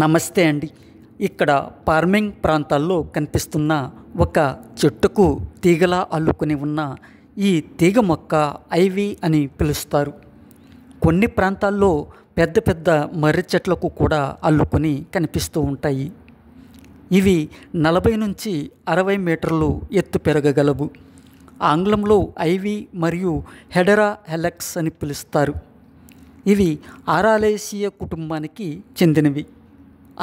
నమస్తే అండి ఇక్కడ ఫార్మింగ్ ప్రాంతాల్లో కనిపిస్తున్న ఒక చెట్టుకు తీగలా అల్లుకొని ఉన్న ఈ తీగ మొక్క ఐవి అని పిలుస్తారు కొన్ని ప్రాంతాల్లో పెద్ద పెద్ద మర్రి చెట్లకు కూడా అల్లుకొని కనిపిస్తూ ఉంటాయి ఇవి నలభై నుంచి అరవై మీటర్లు ఎత్తు పెరగగలవు ఆంగ్లంలో ఐవి మరియు హెడరా హెలెక్స్ అని పిలుస్తారు ఇవి ఆరాలేసియ కుటుంబానికి చెందినవి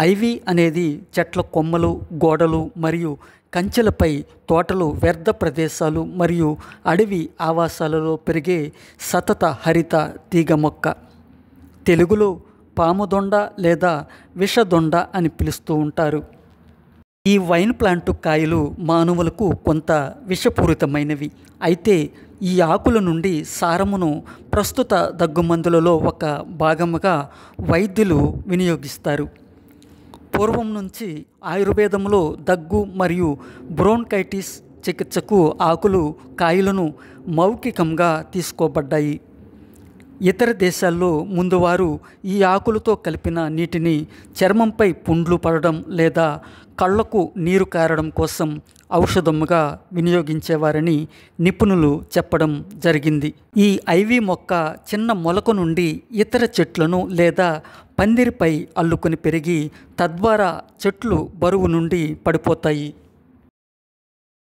ఐవీ అనేది చెట్ల కొమ్మలు గోడలు మరియు కంచెలపై తోటలు వ్యర్థ ప్రదేశాలు మరియు అడవి ఆవాసాలలో పెరిగే సతత హరిత తీగ మొక్క తెలుగులో పాముదొండ లేదా విషదొండ అని పిలుస్తూ ఉంటారు ఈ వైన్ ప్లాంట్ కాయలు మానవులకు కొంత విషపూరితమైనవి అయితే ఈ ఆకుల నుండి సారమును ప్రస్తుత దగ్గుమందులలో ఒక భాగముగా వైద్యులు వినియోగిస్తారు పూర్వం నుంచి ఆయుర్వేదంలో దగ్గు మరియు బ్రోన్కైటిస్ చికిత్సకు ఆకులు కాయలను మౌఖికంగా తీసుకోబడ్డాయి ఇతర దేశాల్లో ముందువారు ఈ ఆకులతో కలిపిన నీటిని చర్మంపై పుండ్లు పడడం లేదా కళ్లకు నీరు కారడం కోసం ఔషధముగా వినియోగించేవారని నిపుణులు చెప్పడం జరిగింది ఈ ఐవి మొక్క చిన్న మొలక నుండి ఇతర చెట్లను లేదా పందిరిపై అల్లుకొని పెరిగి తద్వారా చెట్లు బరువు నుండి పడిపోతాయి